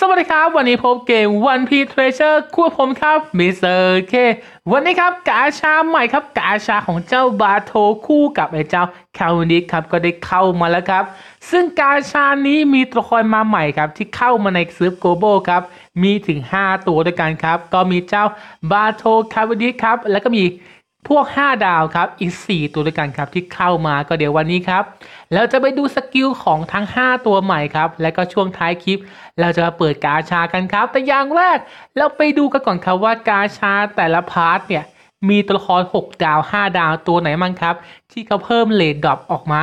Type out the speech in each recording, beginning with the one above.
สวัสดีครับวันนี้พบเกมวันพีเทรเชอร์คู่ผมครับมิสเตอร์เควันนี้ครับกาชาใหม่ครับกาชาของเจ้าบาโทคู่กับไอ้เจ้าแคลนิสครับก็ได้เข้ามาแล้วครับ ซึ่งกาชานี้มีตัวละครมาใหม่ครับที่เข้ามาในซื้โกโบครับมีถึง 5 ตัวด้วยกันครับ ก็มีเจ้าบาโทแคลนิสครับแล้วก็มีพวก 5 ดาวครับ อีก 4 ตัวด้วยกันครับที่เข้ามา ก็เดี๋ยววันนี้ครับ เราจะไปดูสกิลของทั้ง 5 ตัวใหม่ครับ และก็ช่วงท้ายคลิป เราจะมาเปิดกาชากันครับ แต่อย่างแรก เราไปดูกันก่อนครับว่ากาชาแต่ละพาร์ทเนี่ย มีตัวละคร 6 ดาว 5 ดาวตัวไหนมั่งครับ ที่เขาเพิ่มเลดดอปออกมา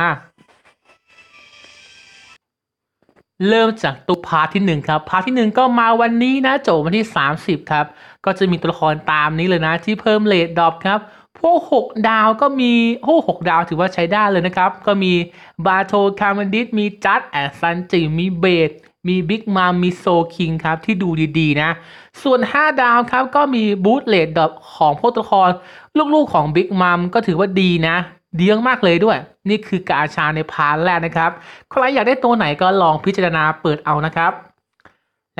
เริ่มจากตัวพาร์ทที่1ครับ พาร์ทที่1 ก็มาวันนี้นะ โจวันที่ 30ครับ ก็จะมีตัวละครตามนี้เลยนะ ที่เพิ่มเลดดอปครับพวกหกดาวก็มีโอ้หกดาวถือว่าใช้ได้เลยนะครับ ก็มีบาโทคาร์มันดิส มีจัดแอนซันจิ มีเบดมีบิ๊กมามมีโซ คิงครับที่ดูดี ๆนะ ส่วน 5 ดาวครับก็มีบูธเลดดอบของวพตัวละครลูกๆของบิ๊กมามก็ถือว่าดีนะดีมากเลยด้วย นี่คือกาชาในพาร์ทแรกนะครับใครอยากได้ตัวไหนก็ลองพิจารณาเปิดเอานะครับ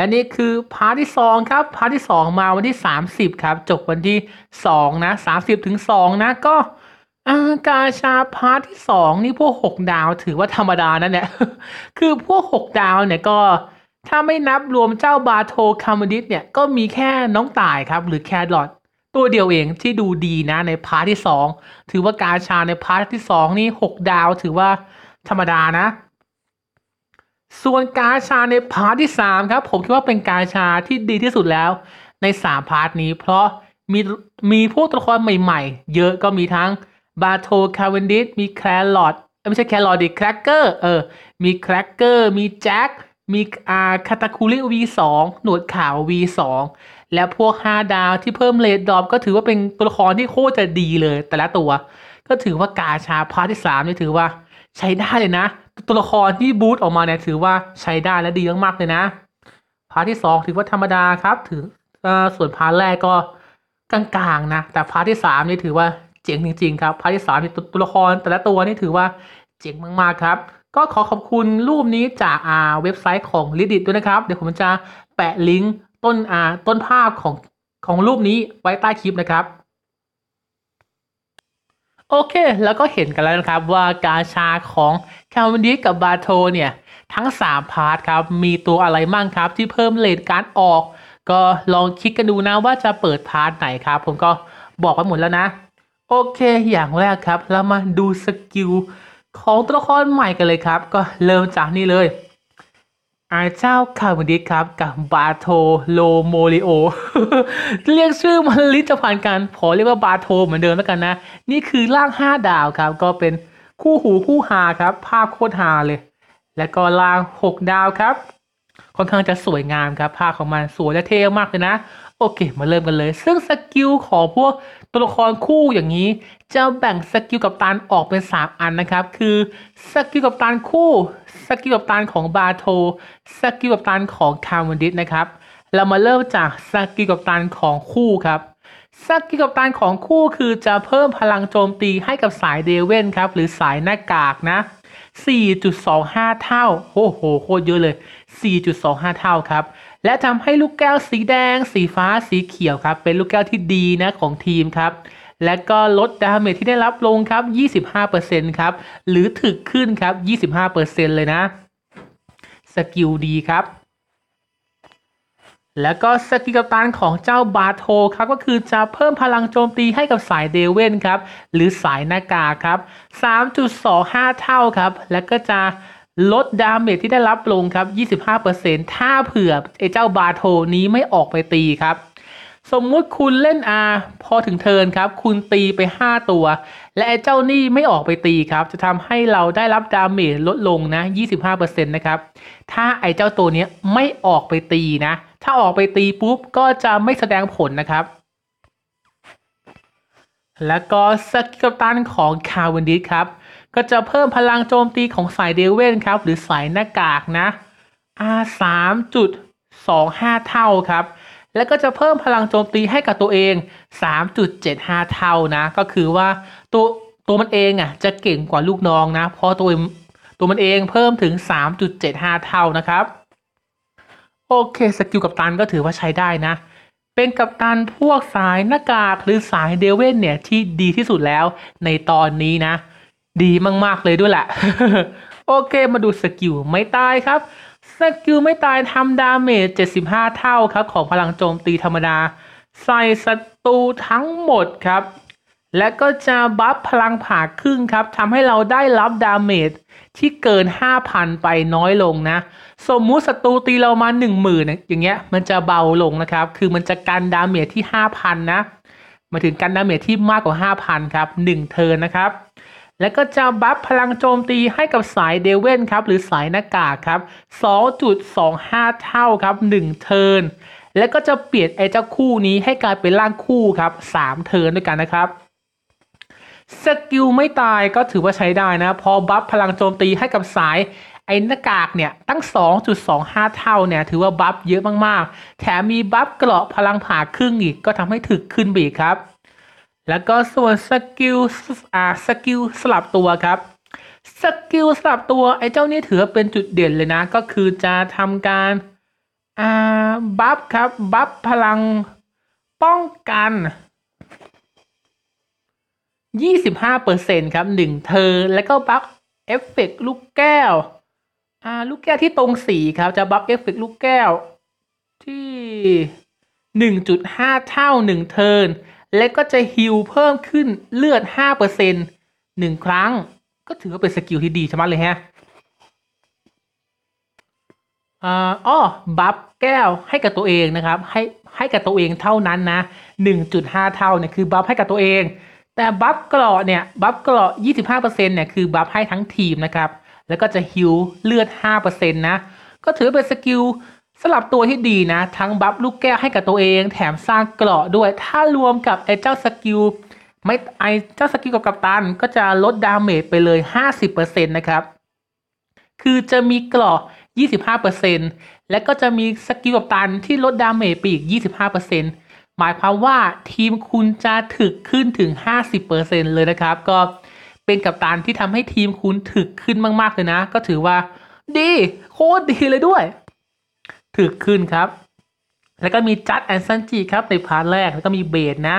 และนี่คือพาร์ทที่2ครับพาร์ทที่2 มาวันที่30ครับจบวันที่2นะ30ถึง2นะ ก็อากาชาพาร์ทที่ 2 นี่พวก 6 ดาวถือว่าธรรมดานั่นแหละคือพวก6ดาวเนี่ยก็ถ้าไม่นับรวมเจ้าบาโทคาร์มดิสเนี่ยก็มีแค่น้องต่ายครับ หรือแครอทตัวเดียวเองที่ดูดีนะในพาร์ทที่ 2 ถือว่ากาชาในพาร์ทที่ 2 นี่6ดาวถือว่าธรรมดานะส่วนกาชาในพาร์ทที่ 3 ครับ ผมคิดว่าเป็นกาชาที่ดีที่สุดแล้วใน 3 พาร์ทนี้ เพราะมีมีพวกตัวละครใหม่ๆ เยอะก็มีทั้งบาโทคาเวนดิสมีแครอทไม่ใช่แครอทดิแครกเกอร์เออ มีแครกเกอร์ มีแจ็ค มีอาคาตาคูลิ V2 หนวดขาว V2 และพวก5ดาวที่เพิ่มเลดดอบก็ถือว่าเป็นตัวละครที่โคตรจะดีเลย แต่ละตัว ก็ถือว่ากาชาพาร์ทที่3นี่ถือว่าใช้ได้เลยนะตัวละครที่บูตออกมาเนี่ยถือว่าใช้ได้และดีมากๆเลยนะพาร์ทที่สองถือว่าธรรมดาครับถือส่วนพาร์ทแรกก็กลางๆนะแต่พาร์ทที่สามนี่ถือว่าเจ๋งจริงๆครับพาร์ทที่3นี่ตัวละครแต่ละตัวนี่ถือว่าเจ๋งมากๆครับก็ขอขอบคุณรูปนี้จากอาเว็บไซต์ของลิดิตด้วยนะครับ เดี๋ยวผมจะแปะลิงก์ต้นอาต้นภาพของของรูปนี้ไว้ใต้คลิปนะครับโอเคแล้วก็เห็นกันแล้วนะครับว่ากาชาของแคลวันดีกับบาโทเนี่ยทั้ง 3 พาร์ทครับมีตัวอะไรบ้างครับที่เพิ่มเลดการออก ก็ลองคิดกันดูนะว่าจะเปิดพาร์ทไหนครับผมก็บอกไปหมดแล้วนะ โอเคอย่างแรกครับเรามาดูสกิลของตัวละครใหม่กันเลยครับก็เริ่มจากนี่เลยอาเจ้าคาร์บอนดิสครับกับบาโทโลโมลิโอเรียกชื่อมันลิจพันกันขอเรียกว่าบาโทเหมือนเดิมแล้วกันนะนี่คือร่าง5ดาวครับ ก็เป็นคู่หูคู่หาครับภาพโคตรหาเลย แล้วก็ร่าง6ดาวครับ ค่อนข้างจะสวยงามครับภาพของมันสวยและเท่มากเลยนะโอเคมาเริ่มกันเลย ซึ่งสกิลของพวกตัวละครคู่อย่างนี้จะแบ่งสกิลกับตานออกเป็น 3 อันนะครับ คือสกิลกับตานคู่สกิลกับตานของบาโทสกิลกับตานของคาร์มันดิสนะครับ เรามาเริ่มจากสกิลกับตานของคู่ครับสกิลกับตานของคู่คือจะเพิ่มพลังโจมตีให้กับสายเดเว่นครับหรือสายหน้ากากนะ 4.25 เท่าโอ้โหโคตรเยอะเลย 4.25 เท่าครับและทำให้ลูกแก้วสีแดง สีฟ้า สีเขียวครับ เป็นลูกแก้วที่ดีนะของทีมครับ และก็ลดดาเมจที่ได้รับลงครับ 25%ครับ หรือถึกขึ้นครับ25%เลยนะ สกิลดีครับ แล้วก็สกิลกัปตันของเจ้าบาโทครับ ก็คือจะเพิ่มพลังโจมตีให้กับสายเดเวนครับ หรือสายหน้ากาครับ 3.25 เท่าครับ และก็จะลดดาเมจที่ได้รับลงครับ25%ถ้าเผื่อไอ้เจ้าบาโทนี้ไม่ออกไปตีครับ สมมุติคุณเล่นอาพอถึงเทินครับ คุณตีไป 5 ตัว และไอ้เจ้านี่ไม่ออกไปตีครับ จะทำให้เราได้รับดาเมจลดลงนะ 25%นะครับ ถ้าไอ้เจ้าตัวนี้ไม่ออกไปตีนะ ถ้าออกไปตีปุ๊บก็จะไม่แสดงผลนะครับ แล้วก็สกิลตันของคาร์วินดิสครับก็จะเพิ่มพลังโจมตีของสายเดเวนครับ หรือสายหน้ากากนะ R 3.25เท่าครับ แล้วก็จะเพิ่มพลังโจมตีให้กับตัวเอง 3.75 เท่านะ ก็คือว่าตัวตัวมันเองอ่ะจะเก่งกว่าลูกน้องนะ เพราะตัวตัวมันเองเพิ่มถึง 3.75 เท่านะครับ โอเคสกิลกับตันก็ถือว่าใช้ได้นะ เป็นกับตันพวกสายหน้ากากหรือสายเดเวนเนี่ยที่ดีที่สุดแล้วในตอนนี้นะดีมากๆ เลยด้วยแหละ โอเค มาดูสกิลไม่ตายครับ สกิลไม่ตายทำดาเมจ75 เท่าครับ ของพลังโจมตีธรรมดา ใส่ศัตรูทั้งหมดครับ และก็จะบัฟพลังผ่าครึ่งครับทำให้เราได้รับดาเมจที่เกิน 5,000 ไปน้อยลงนะสมมุติศัตรูตีเรามา10,000อย่างเงี้ยมันจะเบาลงนะครับ คือมันจะกันดาเมจที่ 5,000นะมาถึงกันดาเมจที่มากกว่า 5,000 ครับ 1เทิร์นนะครับแล้วก็จะบัฟพลังโจมตีให้กับสายเดเว่นครับ หรือสายหน้ากากครับ 2.25 เท่าครับ 1 เทิร์นแล้วก็จะเปลี่ยนไอ้เจ้าคู่นี้ให้กลายเป็นร่างคู่ครับ3เทิร์นด้วยกันนะครับสกิลไม่ตายก็ถือว่าใช้ได้นะ พอบัฟพลังโจมตีให้กับสายไอ้หน้ากากเนี่ยตั้ง 2.25 เท่าเนี่ยถือว่าบัฟเยอะมากๆ แถมมีบัฟเกราะพลังผ่าครึ่งอีกก็ทำให้ถึกขึ้นบีครับแล้วก็ส่วนสกิลอ่าสกิลสลับตัวครับสกิลสลับตัวไอ้เจ้านี่ถือเป็นจุดเด่นเลยนะ ก็คือจะทำการอ่าบัฟครับบัฟพลังป้องกัน 25%ครับ1เธอแล้วก็บัฟเอฟเฟกลูกแก้วอ่าลูกแก้วที่ตรงสีครับจะบัฟเอฟเฟกลูกแก้ว ที่ 1.5 เท่า 1 เทิร์นและก็จะฮิลเพิ่มขึ้นเลือด5%หนึ่งครั้งก็ถือว่าเป็นสกิลที่ดีช่ไัดเลยฮะอ๋อบัฟแก้วให้กับตัวเองนะครับให้ให้กับตัวเองเท่านั้นนะ 1.5 เท่าเนี่ยคือบัฟให้กับตัวเอง แต่บัฟเกราะเนี่ยบัฟเกราะ25%เนี่ยคือบัฟให้ทั้งทีมนะครับแล้วก็จะฮิลเลือด 5%นะก็ถือเป็นสกิลสลับตัวที่ดีนะ ทั้งบัฟลูกแก้วให้กับตัวเอง แถมสร้างเกราะด้วยถ้ารวมกับไอ้เจ้าสกิลไม่ไอเจ้าสกิลกับกัปตันก็จะลดดาเมจไปเลย50%นะครับคือจะมีเกราะ25%และก็จะมีสกิลกับตันที่ลดดาเมจไปอีก25%หมายความว่าทีมคุณจะถึกขึ้นถึง 50%เลยนะครับ ก็เป็นกัปตันที่ทำให้ทีมคุณถึกขึ้นมากๆเลยนะ ก็ถือว่าดีโคตรดีเลยด้วยถึกขึ้นครับ แล้วก็มีจัดแอนซันจีครับ ในพาร์ทแรกแล้วก็มีเบด นะ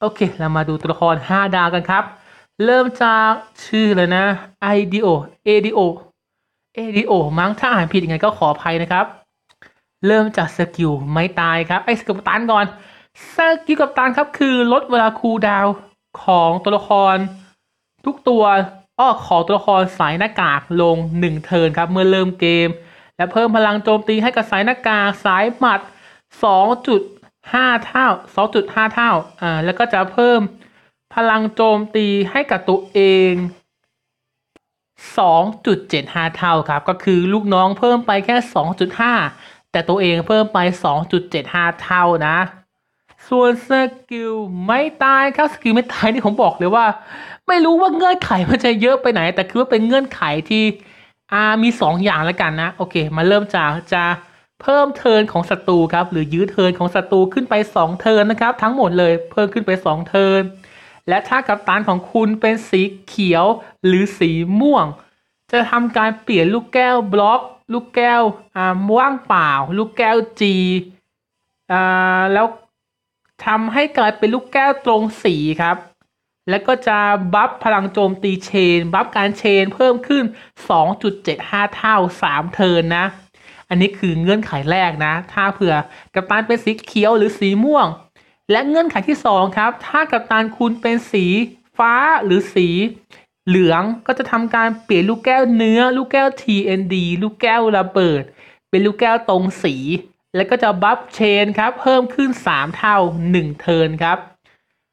โอเค เรามาดูตัวละคร 5 ดาวกันครับ เริ่มจากชื่อ เลยนะไอเดโอเอเดโอเอดโอมั้งถ้าอ่านผิดยังไงก็ขออภัยนะครับ เริ่มจากสกิลไม่ตายครับ ไอสกิลกัตันก่อน สกิลกับตันครับ คือลดเวลาคูลดาวของตัวละคร ทุกตัว อ้อของตัวละครสายหน้ากากลง 1 เทิร์นครับ เมื่อเริ่มเกมและเพิ่มพลังโจมตีให้กับสายหน้ากาสายหมัด 2.5 เท่า 2.5 เท่าอ่าแล้วก็จะเพิ่มพลังโจมตีให้กับตัวเอง 2.75 เท่าครับ ก็คือลูกน้องเพิ่มไปแค่ 2.5 แต่ตัวเองเพิ่มไป 2.75 เท่านะ ส่วนสกิลไม่ตายครับ สกิลไม่ตายนี่ผมบอกเลยว่า ไม่รู้ว่าเงื่อนไขมันจะเยอะไปไหน แต่คือว่าเป็นเงื่อนไขที่อ่ามี2ออย่างแล้วกันนะโอเค มาเริ่มจากจะเพิ่มเทินของศัตรูครับหรือยื้อเทินของศัตรูขึ้นไป 2 เทินนะครับ ทั้งหมดเลยเพิ่มขึ้นไป 2 เทินและถ้ากัปตันของคุณเป็นสีเขียวหรือสีม่วง จะทำการเปลี่ยนลูกแก้วบล็อก ลูกแก้วอ่าว่างเปล่า ลูกแก้วจีอ่าแล้วทำให้กลายเป็นลูกแก้วตรงสีครับแล้วก็จะบัฟพลังโจมตีเชน บัฟการเชนเพิ่มขึ้น 2.75 เท่า 3 เทินนะ อันนี้คือเงื่อนไขแรกนะ ถ้าเผื่อกัปตันเป็นสีเขียวหรือสีม่วง และเงื่อนไขที่ 2 ครับ ถ้ากัปตันคุณเป็นสีฟ้าหรือสีเหลือง ก็จะทำการเปลี่ยนลูกแก้วเนื้อลูกแก้ว TND ลูกแก้วระเบิด เป็นลูกแก้วตรงสี แล้วก็จะบัฟเชนครับ เพิ่มขึ้น 3 เท่า 1 เทินครับ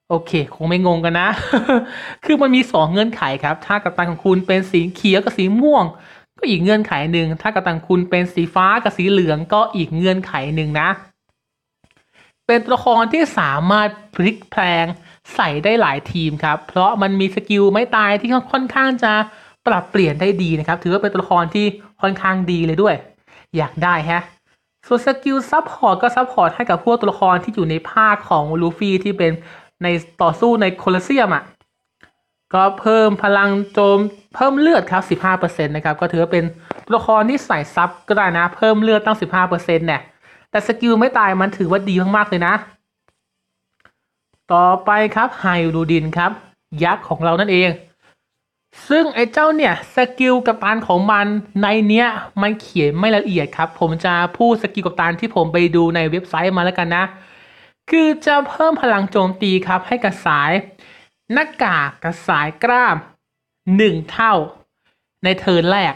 โอเค คงไม่งงกันนะ คือมันมี 2 เงื่อนไขครับ ถ้ากัปตันของคุณเป็นสีเขียวกับสีม่วง ก็อีกเงื่อนไขหนึ่งถ้ากัปตันคุณเป็นสีฟ้ากับสีเหลืองก็อีกเงื่อนไขหนึ่งนะ เป็นตัวละครที่สามารถพลิกแพลงใส่ได้หลายทีมครับ เพราะมันมีสกิลไม่ตายที่ค่อนข้างจะปรับเปลี่ยนได้ดีนะครับ ถือว่าเป็นตัวละครที่ค่อนข้างดีเลยด้วย อยากได้ฮะ ส่วนสกิลซับพอร์ตก็ซับพอร์ตให้กับพวกตัวละครที่อยู่ในภาคของลูฟี่ที่เป็นในต่อสู้ในโคลอเซียมอ่ะก็เพิ่มพลังโจมเพิ่มเลือดครับ15%นะครับก็ถือเป็นตัวละครที่ใส่ซับก็ได้นะ เพิ่มเลือดตั้ง 15%เนี่ยแต่สกิลไม่ตายมันถือว่าดีมากๆเลยนะ ต่อไปครับไฮรูดินครับยักษ์ของเรานั่นเอง ซึ่งไอ้เจ้าเนี่ย สกิลกับตันของมันในเนี้ยมันเขียนไม่ละเอียดครับผมจะพูดสกิลกับตันที่ผมไปดูในเว็บไซต์มาแล้วกันนะคือจะเพิ่มพลังโจมตีครับให้กับสายหน้ากากกับสายกล้าม 1 เท่าในเทิร์นแรก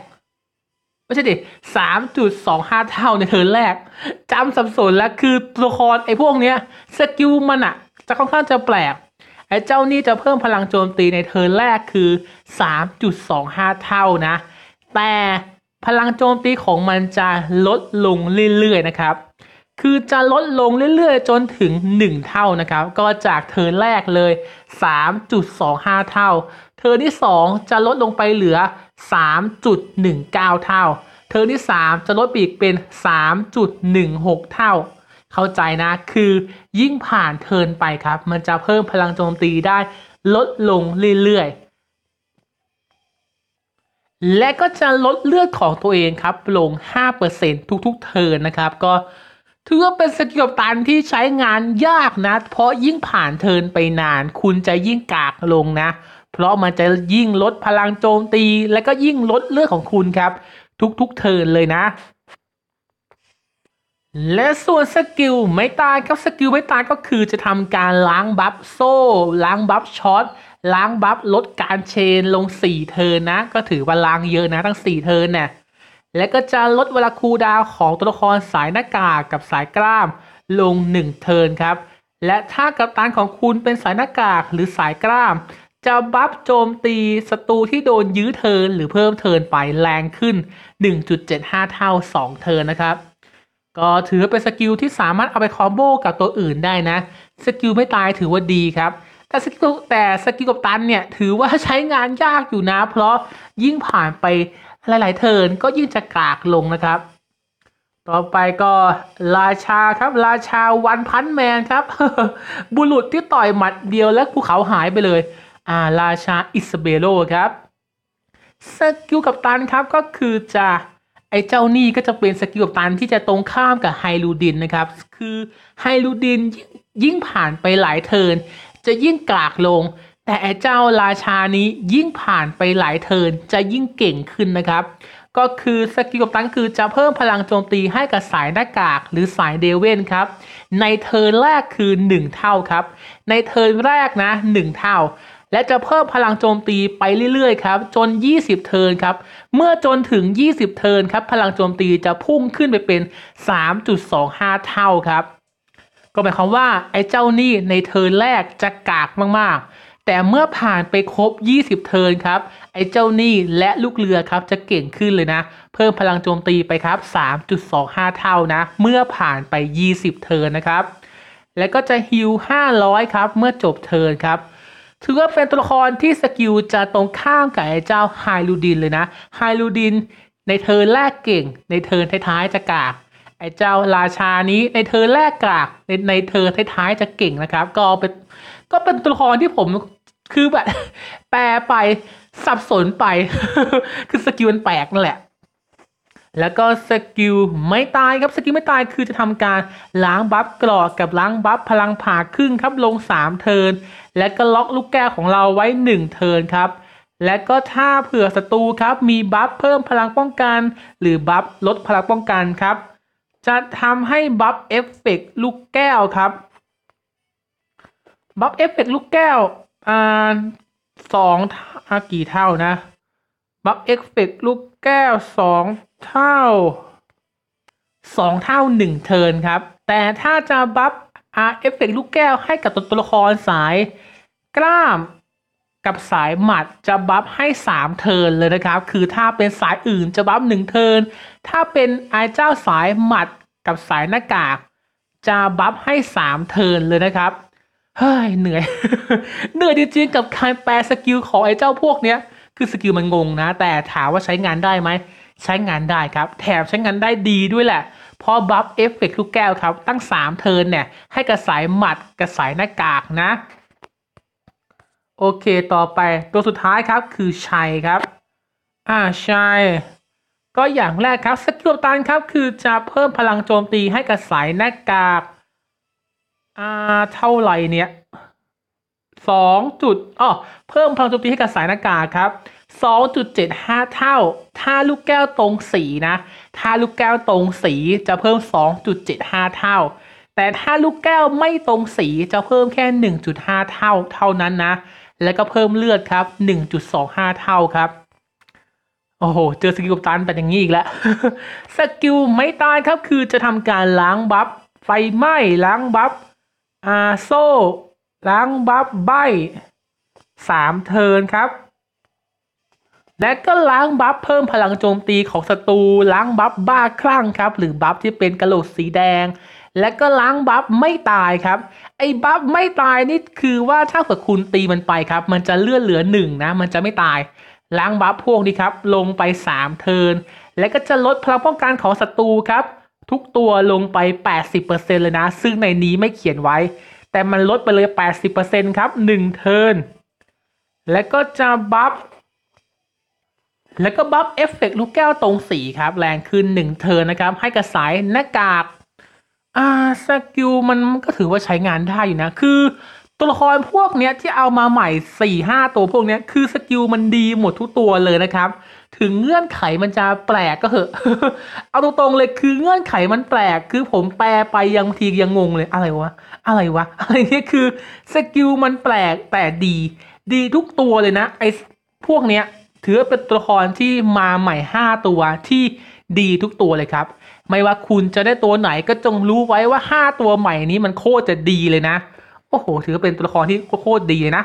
ไม่ใช่ดิสามจุดสองห้าเท่าในเทิร์นแรกจำสับสนแล้วคือตัวละครไอ้พวกเนี้ยสกิลมันอะจะค่อนข้างจะแปลกไอ้เจ้านี่จะเพิ่มพลังโจมตีในเทิร์นแรกคือ 3.25 เท่านะแต่พลังโจมตีของมันจะลดลงเรื่อยๆนะครับคือจะลดลงเรื่อยๆ จนถึง 1 เท่านะครับก็จากเทอนแรกเลย 3.25 เท่าเทอมที่2จะลดลงไปเหลือ3.19 เท่าเทอมที่ 3 จะลดไปอีกเป็น 3.16 เท่า เข้าใจนะคือยิ่งผ่านเทินไปครับมันจะเพิ่มพลังโจมตีได้ลดลงเรื่อยๆและก็จะลดเลือดของตัวเองครับลง5%ทุกๆ เทินนะครับก็ถือว่าเป็นสกิลตันที่ใช้งานยากนะเพราะยิ่งผ่านเทินไปนาน คุณจะยิ่งกากลงนะ เพราะมันจะยิ่งลดพลังโจมตี และก็ยิ่งลดเลือดของคุณครับ ทุกๆเทินเลยนะ และส่วนสกิลไม่ตายครับสกิลไม่ตายก็คือจะทำการล้างบัฟโซ่ล้างบัฟช็อตล้างบัฟลดการเชนลง4เทินนะ ก็ถือว่าล้างเยอะนะ ทั้ง 4เทินเนะี่ยและก็จะลดเวลาคูดาวของตัวละครสายหน้ากากกับสายกล้าม ลง1เทิร์นครับและถ้ากัปตันของคุณเป็นสายหน้ากากหรือสายกล้าม จะบัฟโจมตีศัตรูที่โดนยื้อเทิร์นหรือเพิ่มเทิร์นไปแรงขึ้น 1.75 เท่า 2 เทิร์นนะครับ ก็ถือเป็นสกิลที่สามารถเอาไปคอมโบกับตัวอื่นได้นะสกิลไม่ตายถือว่าดีครับแต่สกิลแต่สกิลกับตันเนี่ยถือว่าใช้งานยากอยู่นะ เพราะยิ่งผ่านไปหลาย ๆ เทิร์นก็ยืงจะกากลงนะครับ ต่อไปก็ราชาครับ ราชาวันพันแมนครับ บุรุษที่ต่อยหมัดเดียวและภูเขาหายไปเลยอ่าราชาอิสเบโลครับสกิลกับตันครับก็คือจะไอเจ้านี่ก็จะเป็นสกิลกับตันที่จะตรงข้ามกับไฮลูดินนะครับคือไฮลูดินยิ่งผ่านไปหลายเทิร์นจะยิ่งกากลงแต่ไอ้เจ้าราชานี้ยิ่งผ่านไปหลายเทินจะยิ่งเก่งขึ้นนะครับ ก็คือสกิลกับตันคือจะเพิ่มพลังโจมตีให้กับสายหน้ากากหรือสายเดเวนครับ ในเทินแรกคือ 1 เท่าครับ ในเทินแรกนะ 1 เท่า และจะเพิ่มพลังโจมตีไปเรื่อยๆครับจน 20 เทินครับ เมื่อจนถึง 20 เทินครับพลังโจมตีจะพุ่งขึ้นไปเป็น 3.25 เท่าครับ ก็หมายความว่าไอ้เจ้านี่ในเทินแรกจะกากมากๆแต่เมื่อผ่านไปครบ 20 เทิร์นครับ ไอ้เจ้านี่ และลูกเรือครับจะเก่งขึ้นเลยนะ เพิ่มพลังโจมตีไปครับ 3.25 เท่านะ เมื่อผ่านไป 20 เทิร์นนะครับ แล้วก็จะฮิล500 ครับ เมื่อจบเทิร์นครับ ถือว่าเป็นตัวละครที่สกิลจะตรงข้ามกับไอ้เจ้าไฮลูดินเลยนะ ไฮลูดินในเทิร์นแรกเก่ง ในเทิร์นท้ายๆจะกาก ไอ้เจ้าราชานี้ในเทิร์นแรกกาก ในในเทิร์นท้ายๆจะเก่งนะครับ ก็เป็นก็เป็นตัวละครที่ผมคือแบบแปลไปสับสนไป คือสกิลมันแปลกนั่นแหละ แล้วก็สกิลไม่ตายครับสกิลไม่ตายคือจะทำการล้างบัฟกรอกกับล้างบัฟพลังผ่าครึ่งครับลง 3 เทินและก็ล็อกลูกแก้วของเราไว้ 1 เทินครับ และก็ถ้าเผื่อศัตรูครับ มีบัฟเพิ่มพลังป้องกัน หรือบัฟลดพลังป้องกันครับ จะทำให้บัฟเอฟเฟกลูกแก้วครับบัฟเอฟเฟกลูกแก้วอ่าสองกี่เท่านะบัฟเอฟเฟกลูกแก้วสองเท่าสองเท่าหนึ่งเทินครับ แต่ถ้าจะบัฟอาเอฟเฟกลูกแก้วให้กับตัวละครสายกล้ามกับสายหมัดจะบัฟให้ 3 เทินเลยนะครับ คือถ้าเป็นสายอื่นจะบัฟ1เทินถ้าเป็นไอเจ้าสายหมัดกับสายหน้ากากจะบัฟให้ 3 เทินเลยนะครับเฮ้ยเหนื่อยเหนื่อยจริงๆกับการแปลสกิลของไอ้เจ้าพวกเนี้ยคือสกิลมันงงนะแต่ถามว่าใช้งานได้ไหมใช้งานได้ครับ แถมใช้งานได้ดีด้วยแหละเพราะบัฟเอฟเฟกทุกแก้วครับ ตั้ง 3 เทิร์นเนี่ยให้กระสายหมัดกระสายหน้ากากนะ โอเคต่อไปตัวสุดท้ายครับคือชัยครับ อ่าชัยก็อย่างแรกครับสกิลตันครับคือจะเพิ่มพลังโจมตีให้กระสายหน้ากาก r เท่าไหร่เนี่ยสองจุดอ๋อเพิ่มพลังโจมตีให้กับสายนากาครับสองจุดเจ็ดห้าเท่าถ้าลูกแก้วตรงสีนะถ้าลูกแก้วตรงสีจะเพิ่มสองจุดเจ็ดห้าเท่าแต่ถ้าลูกแก้วไม่ตรงสีจะเพิ่มแค่หนึ่งจุดห้าเท่าเท่านั้นนะ แล้วก็เพิ่มเลือดครับหนึ่งจุดสองห้าเท่าครับโอ้โหเจอสกิลตันแบบอย่างนี้อีกแล้วสกิลไม่ตายครับคือจะทำการล้างบัฟไฟไหม้ล้างบัฟอาโซล้างบัฟใบสามเทินครับ และก็ล้างบัฟเพิ่มพลังโจมตีของศัตรูล้างบัฟบ้าคลั่งครับ หรือบัฟที่เป็นกระโหลกสีแดง และก็ล้างบัฟไม่ตายครับ ไอ้บัฟไม่ตายนี่คือว่าถ้าเกิดคุณตีมันไปครับ มันจะเลื่อนเหลือหนึ่งนะ มันจะไม่ตาย ล้างบัฟพวกนี้ครับ ลงไป 3 เทินและก็จะลดพลังป้องกันของศัตรูครับทุกตัวลงไป 80%เลยนะ ซึ่งในนี้ไม่เขียนไว้ แต่มันลดไปเลย 80%ครับ1 เทิร์นและก็จะบัฟ แล้วก็บัฟ เอฟเฟกลูกแก้วตรงสีครับ แรงขึ้น1เทิร์นนะครับ ให้กระสายหน้ากากอ่า สกิลมันก็ถือว่าใช้งานได้อยู่นะ คือ ตัวละครพวกเนี้ยที่เอามาใหม่ 4-5 ตัวพวกเนี้ย คือสกิลมันดีหมดทุกตัวเลยนะครับึงเงื่อนไขมันจะแปลกก็เหอะ เอาตรงๆเลยคือเงื่อนไขมันแปลกคือผมแปลไปยังทียังงงเลยอะไรวะอะไรวะอะไรเนี้ยคือสกิลมันแปลกแต่ ดีดีทุกตัวเลยนะไอ้พวกเนี้ยถือเป็นตัวละครที่มาใหม่ 5 ตัวที่ดีทุกตัวเลยครับไม่ว่าคุณจะได้ตัวไหนก็จงรู้ไว้ว่า 5 ตัวใหม่นี้มันโคตรจะดีเลยนะโอ้โห ถือเป็นตัวละครที่โคตรดีเลยนะ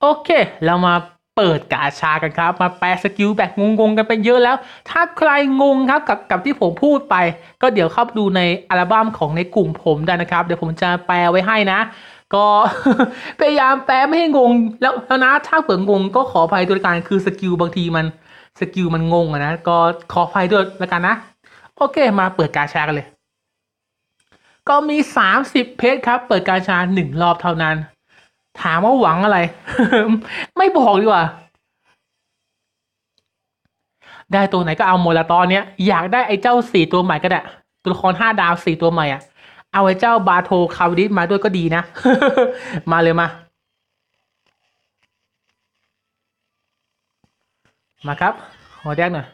โอเค เรามาเปิดกาชากันครับมาแปลสกิลแบบงงๆกันไปเยอะแล้ว ถ้าใครงงครับ กับกับที่ผมพูดไปก็เดี๋ยวเข้าดูในอัลบั้มของในกลุ่มผมได้นะครับเดี๋ยวผมจะแปลไว้ให้นะ ก็พยายามแปลไม่ให้งงแล้วแล้วนะถ้าเผื่องงก็ขออภัยด้วยกันคือสกิลบางทีมันสกิลมันงงนะก็ขออภัยด้วยละกันนะโอเคมาเปิดกาชากันเลย ก็มี 30 เพจครับเปิดกาชา 1 รอบเท่านั้นถามว่าหวังอะไรไม่บอกดีกว่า ได้ตัวไหนก็เอาหมดละตอนเนี้ยอยากได้ไอ้เจ้าสี่ตัวใหม่ก็ได้ตัวละครห้าดาวสี่ตัวใหม่อ่ะ เอาไอ้เจ้าบาโทคาวดิสมาด้วยก็ดีนะมาเลยมา มาครับหัวแดงหน่อย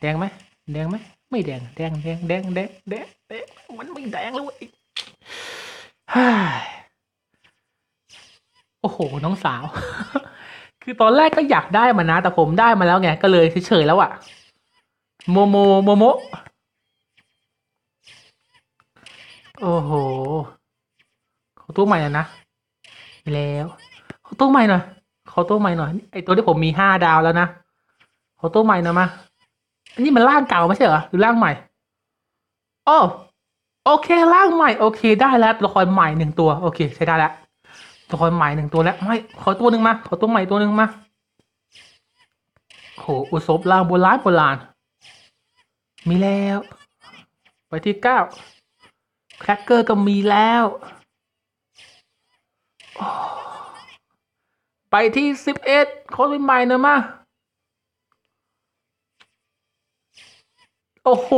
แดงไหมแดงไหมไม่แดงแดง แดง แดงแดงแดงมันไม่แดงเลยโอ้โห น้องสาว คือตอนแรกก็อยากได้มานะ แต่ผมได้มาแล้วไง ก็เลยเฉยๆแล้วอะโมโมโมโมโอ้โหขอตู้ใหม่นะแล้วขอตู้ใหม่หน่อยขอตู้ใหม่หน่อยไอตัวที่ผมมีห้าดาวแล้วนะขอตู้ใหม่หนยมาอันนี้มันร่างเก่าไม่ใช่เหรอหรือร่างใหม่โอ้โอเค ร่างใหม่โอเคได้แล้วตัวละครใหม่หนึ่งตัวโอเค ใช้ได้แล้วตัวคอยใหม่หนึ่งตัวแล้ว ไม่ ขอตัวหนึ่งมา ขอตัวใหม่ตัวหนึ่งมาโหอุศบลางโบราณโบราณมีแล้ว ไปที่เก้าแคคเกอร์ก็มีแล้ว ไปที่สิบเอ็ดขอตัวใหม่นอะมาโอ้โห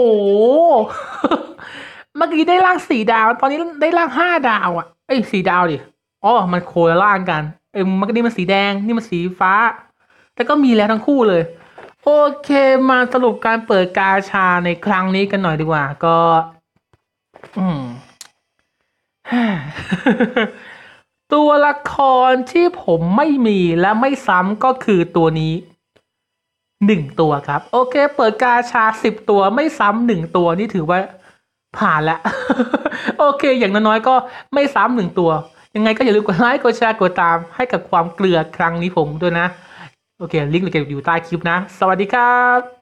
เมื่อกี้ได้ล่างสี่ดาว ตอนนี้ได้ล่างห้าดาวอะ่ะเอ้ยสี่ดาวดิอ๋อ มันโคล่านกัน เออมันก็นี่มันสีแดง นี่มันสีฟ้า แล้วก็มีแล้วทั้งคู่เลยโอเค มาสรุปการเปิดกาชาในครั้งนี้กันหน่อยดีกว่าก็ อืมตัวละครที่ผมไม่มีและไม่ซ้ำก็คือตัวนี้หนึ่งตัวครับ โอเค เปิดกาชาสิบตัวไม่ซ้ำหนึ่งตัวนี่ถือว่าผ่านละโอเค อย่างน้อยๆก็ไม่ซ้ำหนึ่งตัวยังไงก็อย่าลืมกดไลค์ กดแชร์ กดตามให้กับความเกลือครั้งนี้ผมด้วยนะ โอเค ลิงก์เดยอยู่ใต้คลิปนะ สวัสดีครับ